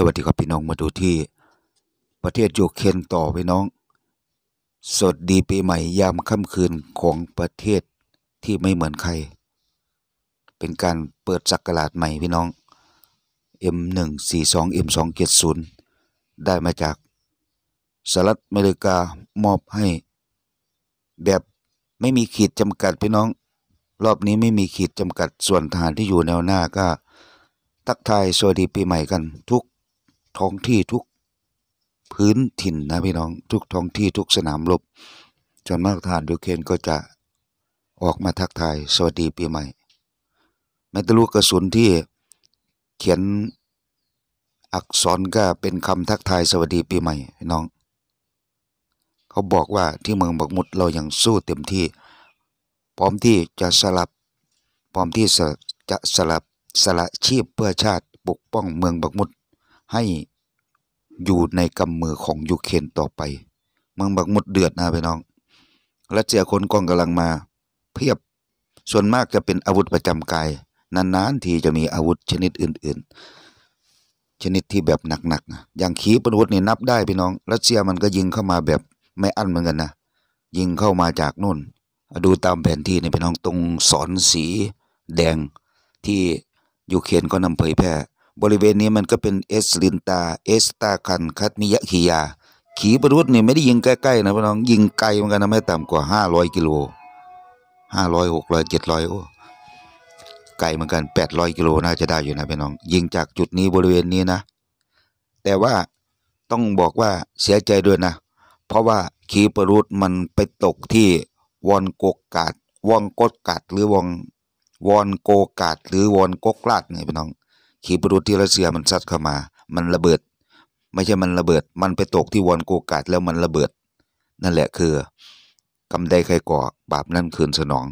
สวัสดีครับพี่น้องมาดูที่ประเทศยูเครนต่อพี่น้องสดดีปีใหม่ยามค่ำคืนของประเทศที่ไม่เหมือนใคร เป็นการเปิดจักราดใหม่พี่น้อง M142 M270 ได้มาจากสหรัฐอเมริกามอบให้ แบบไม่มีขีดจำกัดพี่น้อง รอบนี้ไม่มีขีดจำกัดส่วนฐานที่อยู่แนวหน้าก็ทักทายสวัสดีปีใหม่กันทุกท้องที่ทุกพื้นถิ่นนะพี่น้อง ทุกท้องที่ทุกสนามรบ จนมากทานดูเคนก็จะออกมาทักทาย สวัสดีปีใหม่แม้ต่ลูกกระสุนที่เขียนอักษรก็เป็นคำทักทายสวัสดีปีใหม่น้อง เขาบอกว่าที่เมืองบักมุดเรายัางสู้เต็มที่ พร้อมที่จะสลับพร้อมที่จะสลับสละชีพเพื่อชาติปกป้องเมืองบักมุดให้อยู่ในกำมือของยูเครนต่อไป มังบักมุดเดือดนะพี่น้อง รัสเซียคนกองกำลังมาเพียบ ส่วนมากจะเป็นอาวุธประจำกาย นานๆทีจะมีอาวุธชนิดอื่น ๆ ชนิดที่แบบหนักๆ อย่างขีปนาวุธนี่นับได้พี่น้อง รัสเซียมันก็ยิงเข้ามาแบบไม่อั้นเหมือนกันนะ ยิงเข้ามาจากนู่น ดูตามแผนที่นี่พี่น้องตรงสอนสีแดงที่ยูเครนก็นำเผยแพร่บริเวณนี้มันก็เป็นเอสลินตาเอสตาคันคัตมิยะคียา ขีปนาวุธนี่ไม่ได้ยิงใกล้ๆนะพี่น้อง ยิงไกลเหมือนกันนะไม่ต่ำกว่าห้าร้อยกิโลห้าร้อยหกร้อยเจ็ดร้อยโอ้ไกลเหมือนกันแปดร้อยกิโลน่าจะได้อยู่นะพี่น้อง ยิงจากจุดนี้บริเวณนี้นะแต่ว่าต้องบอกว่าเสียใจด้วยนะเพราะว่าขีปนาวุธมันไปตกที่วอนโกกาดวอนกดกาดหรือวอนวอนโกกาดหรือวอนกกลาดเนี่ยพี่น้องขีปนาวุธที่รัสเซียมันซัดเข้ามา มันระเบิด ไม่ใช่ มันระเบิด มันไปตกที่วอนโกกาดแล้วมันระเบิด นั่นแหละคือกำไดใครก่อบาปนั่นคืนสนอง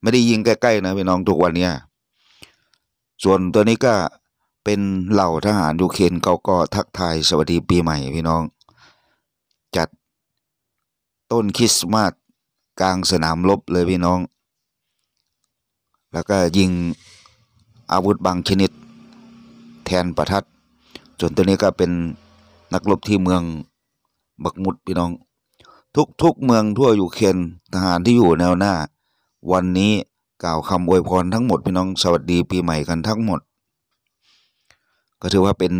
ไม่ได้ยิงใกล้ๆนะพี่น้องทุกวันเนี้ยส่วนตัวนี้ก็เป็นเหล่าทหารยูเครนเขาก็ทักทายสวัสดีปีใหม่พี่น้อง จัดต้นคริสต์มาสกลางสนามรบเลยพี่น้อง แล้วก็ยิงอาวุธบางชนิดแทนประทัดส่วนตัวนี้ก็เป็นนักรบที่เมืองบักมุดพี่น้อง ทุกทุกเมืองทั่วอยู่เคนทหารที่อยู่แนวหน้า วันนี้กล่าวคำอวยพรทั้งหมดพี่น้องสวัสดีปีใหม่กันทั้งหมด ก็ถือว่าเป็น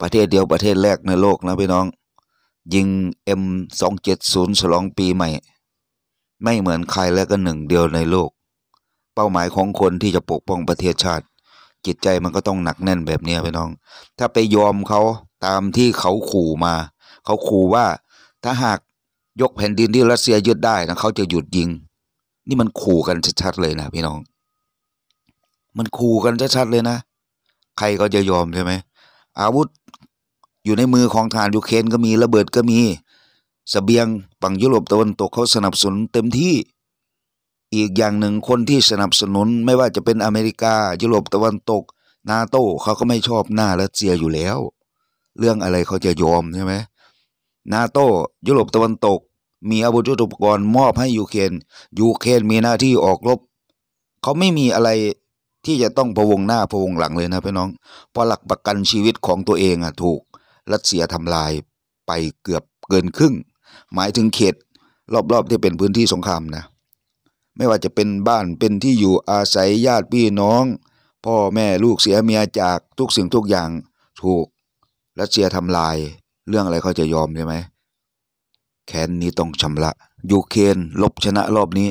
ประเทศเดียวประเทศแรกในโลกนะพี่น้อง ยิง M270 ฉลองปีใหม่ ไม่เหมือนใครและก็หนึ่งเดียวในโลก เป้าหมายของคนที่จะปกป้องประเทศชาติจิตใจมันก็ต้องหนักแน่นแบบนี้พี่น้อง ถ้าไปยอมเขาตามที่เขาขู่มา เขาขู่ว่าถ้าหากยกแผ่นดินที่รัสเซียยึดได้นะเขาจะหยุดยิง นี่มันขู่กันชัดๆเลยนะพี่น้อง มันขู่กันชัดๆเลยนะ ใครก็จะยอมใช่ไหม อาวุธอยู่ในมือของทหารยูเครนก็มีระเบิดก็มีสเสบียงฝั่งยุโรปตะวันตกเขาสนับสนุนเต็มที่อีกอย่างหนึ่งคนที่สนับสนุนไม่ว่าจะเป็นอเมริกายุโรปตะวันตก นาโต้เขาก็ไม่ชอบหน้ารัสเซียอยู่แล้ว เรื่องอะไรเขาจะยอมใช่ไหมนาโต้ ยุโรปตะวันตก มีอาวุธยุทโธปกรณ์มอบให้ยูเครนยูเครนมีหน้าที่ออกรบ เขาไม่มีอะไรที่จะต้องพวงหน้าพวงหลังเลยนะพี่น้อง เพราะหลักประกันชีวิตของตัวเองอ่ะถูกรัสเซียทำลายไปเกือบเกินครึ่งหมายถึงเขต รอบๆที่เป็นพื้นที่สงครามนะไม่ว่าจะเป็นบ้านเป็นที่อยู่อาศัยญาติพี่ น้อง พ่อแม่ลูกเสียเมียจากทุกสิ่งทุกอย่างถูก รัสเซียทำลาย เรื่องอะไรเขาจะยอมใช่ไหมแค้นนี้ต้องชำระยูเครนลบชนะรอบนี้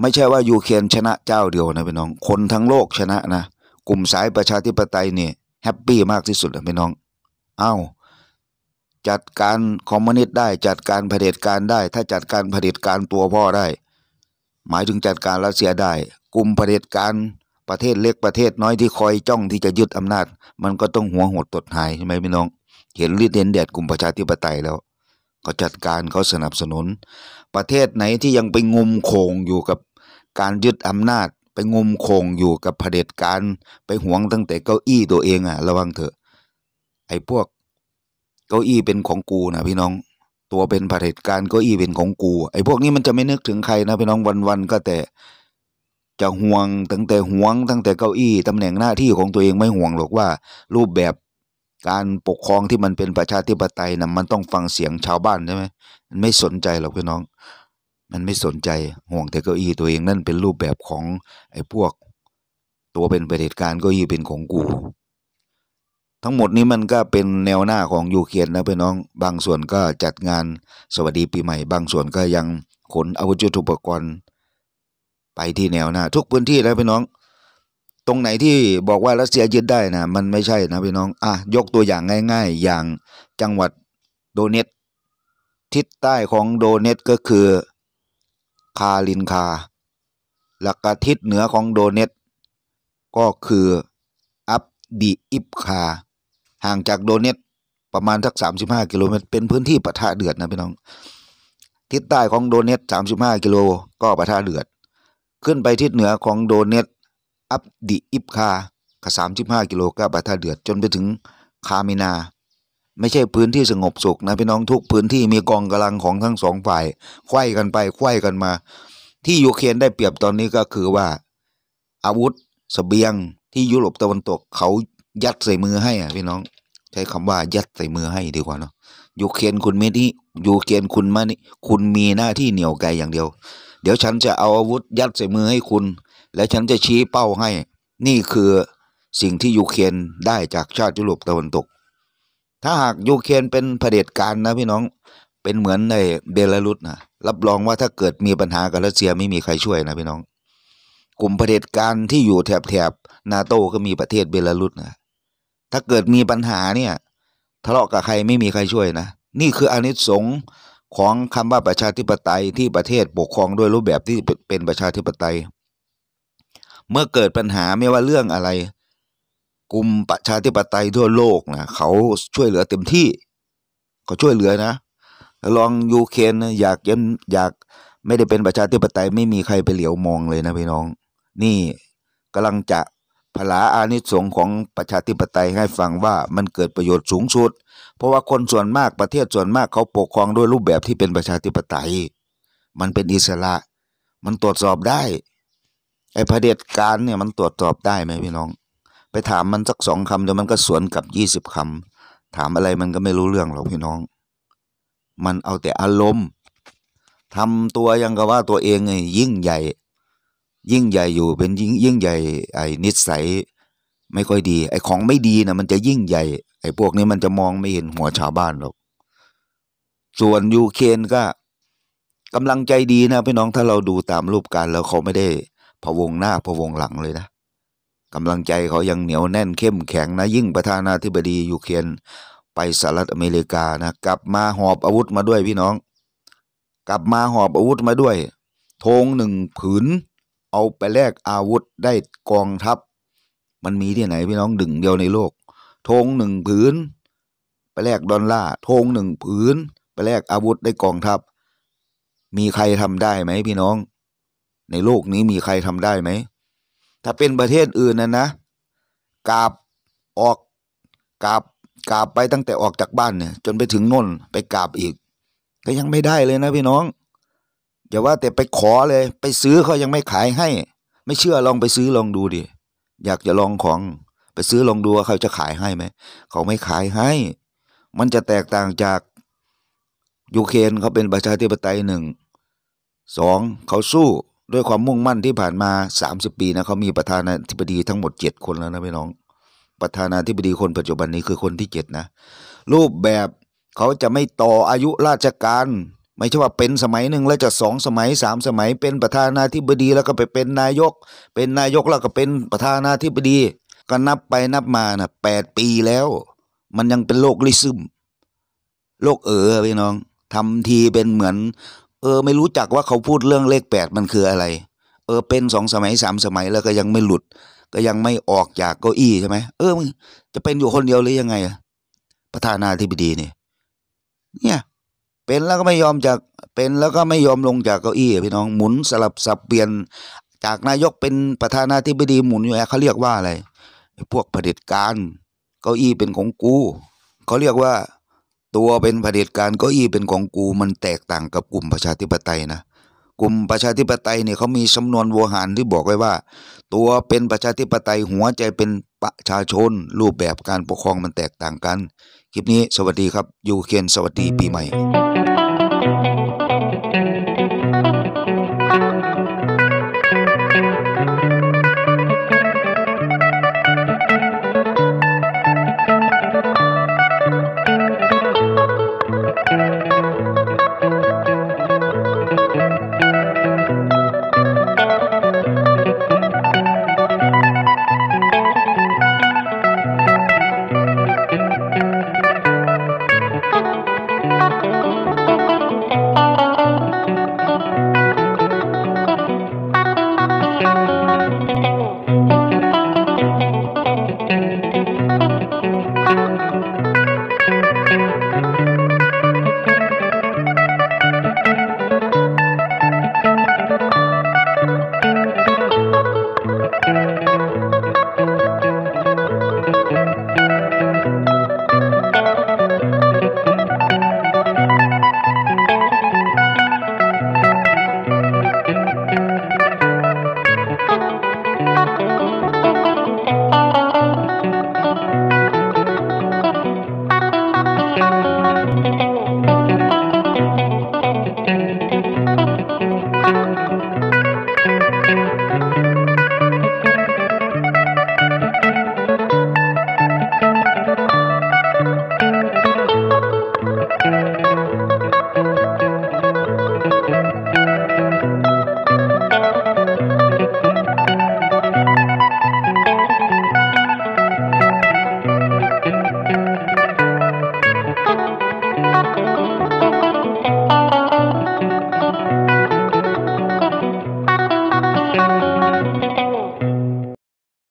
ไม่ใช่ว่ายูเครนชนะเจ้าเดียวนะพี่น้อง คนทั้งโลกชนะนะ กลุ่มสายประชาธิปไตยเนี่ยแฮปปี้มากที่สุดนะพี่น้อง เอา้า จัดการคอมมิวนิสต์ได้จัดการเผด็จการได้ ถ้าจัดการเผด็จการตัวพ่อได้หมายถึงจัดการรัสเซียได้กลุ่มเผด็จการประเทศเล็กประเทศน้อยที่คอยจ้องที่จะยึดอำนาจ มันก็ต้องหัวหดตดหายใช่ไหมพี่น้อง เห็นฤทธิ์เห็นแดดกลุ่มประชาธิปไตยแล้วเขาจัดการเขาสนับสนุน ประเทศไหนที่ยังไปงมโคงอยู่กับการยึดอำนาจไปงมโคงอยู่กับเผด็จการ ไปหวงตั้งแต่เก้าอี้ตัวเองอะระวังเถอะไอ้พวก เก้าอี้เป็นของกูนะพี่น้องตัวเป็นเผด็จการก็อีเป็นของกูไอ้พวกนี้มันจะไม่นึกถึงใครนะพี่น้องวันๆก็แต่จะห่วงตั้งแต่ห่วงตั้งแต่เก้าอี้ตำแหน่งหน้าที่ของตัวเองไม่ห่วงหรอกว่ารูปแบบการปกครองที่มันเป็นประชาธิปไตยนะมันต้องฟังเสียงชาวบ้านใช่ไหมมันไม่สนใจหรอกพี่น้องมันไม่สนใจห่วงแต่เก้าอี้ตัวเองนั่นเป็นรูปแบบของไอ้พวกตัวเป็นปเหด็การ์ก็อีเป็นของกูทั้งหมดนี้มันก็เป็นแนวหน้าของยูเครนนะเพื่อน้องบางส่วนก็จัดงานสวัสดีปีใหม่บางส่วนก็ยังขนอาวุธยุทโธปกรณ์ไปที่แนวหน้า ทุกพื้นที่แล้วพี่น้อง ตรงไหนที่บอกว่ารัสเซียยึดได้นะ มันไม่ใช่นะพี่นน้องอ่ะยกตัวอย่างง่ายๆอย่างจังหวัดโดเนตทิศใต้ของโดเนตก็คือคาลินคาหลักทิศเหนือของโดเนตก็คืออับดีอิบคา่างจากโดเนตประมาณสัก 35 กิโลเมตรเป็นพื้นที่ปะทะเดือดนะพี่น้อง ทิศใต้ของโดเนต 35 กิโลก็ปะทะเดือด ขึ้นไปทิศเหนือของโดเนต อับดิอิบคาก็35กิโลก็ปะทะเดือด จนไปถึงคามินา ไม่ใช่พื้นที่สงบสุขนะพี่น้องทุกพื้นที่มีกองกำลังของทั้งสองฝ่ายไขว้กันไปไขว้กันมา ที่ยูเครนได้เปรียบตอนนี้ก็คือว่า อาวุธสเสบียงที่ยุโรปตะวันตกเขายัดใส่มือให้อ่ะพี่น้องช้คำว่ายัดใส่มือให้ดีกว่าเนาะยูเคนคุณเมธนี่ยูเคนคุณมานี่ คุณมีหน้าที่เหนียวไกอย่างเดียว เดี๋ยวฉันจะเอาอาวุธยัดใส่มือให้คุณ และฉันจะชี้เป้าให้ นี่คือสิ่งที่ยูเคนได้จากชาติยุโรปตะวันตก ถ้าหากยูเคนเป็นเผด็จการนะพี่น้อง เป็นเหมือนในเบลารุสนะรับรองว่าถ้าเกิดมีปัญหากับรัสเซียไม่มีใครช่วยนะพี่น้อง กลุ่มเผด็จการที่อยู่แถบแถบนาโตก็มีประเทศเบลารุสนะถ้าเกิดมีปัญหาเนี่ยทะเลาะกับใครไม่มีใครช่วยนะ นี่คืออนิสงส์ของคำว่าประชาธิปไตยที่ประเทศปกครองด้วยรูปแบบที่เป็นประชาธิปไตย เมื่อเกิดปัญหาไม่ว่าเรื่องอะไร กลุ่มประชาธิปไตยทั่วโลกนะเขาช่วยเหลือเต็มที่เขาช่วยเหลือนะ ลองยูเครนอยากยันอยากไม่ได้เป็นประชาธิปไตยไม่มีใครไปเหลียวมองเลยนะพี่น้อง นี่กำลังจะผลาอานิสงของประชาธิปไตยให้ฟังว่ามันเกิดประโยชน์สูงสุด เพราะว่าคนส่วนมากประเทศส่วนมากเขาปกครองด้วยรูปแบบที่เป็นประชาธิปไตย มันเป็นอิสระ มันตรวจสอบได้ ไอ้เด็จการเนี่ยมันตรวจสอบได้ไหมพี่น้อง ไปถามมันสักสองคำเดี๋ยวมันก็สวนกับยี่สิบคำถามอะไรมันก็ไม่รู้เรื่องหรอกพี่น้อง มันเอาแต่อารมณ์ทำตัวยังกับว่าตัวเองยิ่งใหญ่ยิ่งใหญ่อยู่เป็นยิ่งยิ่งใหญ่ ไอ้นิสัย ไม่ค่อยดี ไอ้ของไม่ดีนะมันจะยิ่งใหญ่ ไอ้พวกนี้มันจะมองไม่เห็น หัวชาวบ้านหรอก ส่วนยูเคนก็กำลังใจดีนะ พี่น้องถ้าเราดูตามรูปการแล้วเขาไม่ได้พะวงหน้าพะวงหลังเลยนะกำลังใจเขายังเหนียวแน่นเข้มแข็งนะ ยิ่งประธานาธิบดียูเคนไปสหรัฐอเมริกานะกลับมาหอบอาวุธมาด้วยพี่น้อง กลับมาหอบอาวุธมาด้วยธงหนึ่งผืนเอาไปแลกอาวุธได้กองทัพมันมีที่ไหนพี่น้องดึงเดียวในโลกธงหนึ่งผืน ไปแลกดอลลาร์ธงหนึ่งผืนไปแลกอาวุธได้กองทัพมีใครทำได้ไหมพี่น้องในโลกนี้มีใครทำได้ไหมถ้าเป็นประเทศอื่นนะนะกาบออกกาบกาบไปตั้งแต่ออกจากบ้านเนี่ยจนไปถึงน่นไปกาบอีก ก็ยังไม่ได้เลยนะพี่น้องอย่าว่าแต่ไปขอเลยไปซื้อเขายังไม่ขายให้ ไม่เชื่อลองไปซื้อลองดูดิ อยากจะลองของไปซื้อลองดูว่าเขาจะขายให้ไหม เขาไม่ขายให้ มันจะแตกต่างจาก ยูเครนเขาเป็นประชาธิปไตยหนึ่งสองเขาสู้ด้วยความมุ่งมั่นที่ผ่านมาสามสิบปีนะเขามีประธานาธิบดีทั้งหมดเจ็ดคนแล้วนะพี่น้อง ประธานาธิบดีคนปัจจุบันนี้คือคนที่เจ็ดนะ รูปแบบเขาจะไม่ต่ออายุราชการไม่ใช่ว่าเป็นสมัยหนึ่งแล้วจะสองสมัยสามสมัยเป็นประธานาธิบดี แล้วก็ไปเป็นนายก เป็นนายกแล้วก็เป็นประธานาธิบดี ก็นับไปนับมานะแปดปีแล้วมันยังเป็นโรคลิซึมโรคเออพี่น้องทำทีเป็นเหมือน เออ ไม่รู้จักว่าเขาพูดเรื่องเลขแปดมันคืออะไรเออ เป็นสองสมัยสามสมัยแล้วก็ยังไม่หลุด ก็ยังไม่ออกจากเก้าอี้ใช่ไหมเออจะเป็นอยู่คนเดียวหรือยังไงประธานาธิบดีเนี่ยเนี่ยเป็นแล้วก็ไม่ยอมจากเป็นแล้วก็ไม่ยอมลงจากเก้าอี้พี่น้องหมุนสลับสับเปลี่ยนจากนายกเป็นประธานาธิบดีหมุนอยู่เขาเรียกว่าอะไรพวกเผด็จการเก้าอี้เป็นของกูเขาเรียกว่า ตัวเป็นเผด็จการเก้าอี้เป็นของกูมันแตกต่างกับกลุ่มประชาธิปไตยนะ กลุ่มประชาธิปไตยเนี่ยเขามีจำนวนวโวหารที่บอกไว้ว่า ตัวเป็นประชาธิปไตยหัวใจเป็นประชาชน รูปแบบการปกครองมันแตกต่างกันคลิปนี้สวัสดีครับยูเคนสวัสดีปีใหม่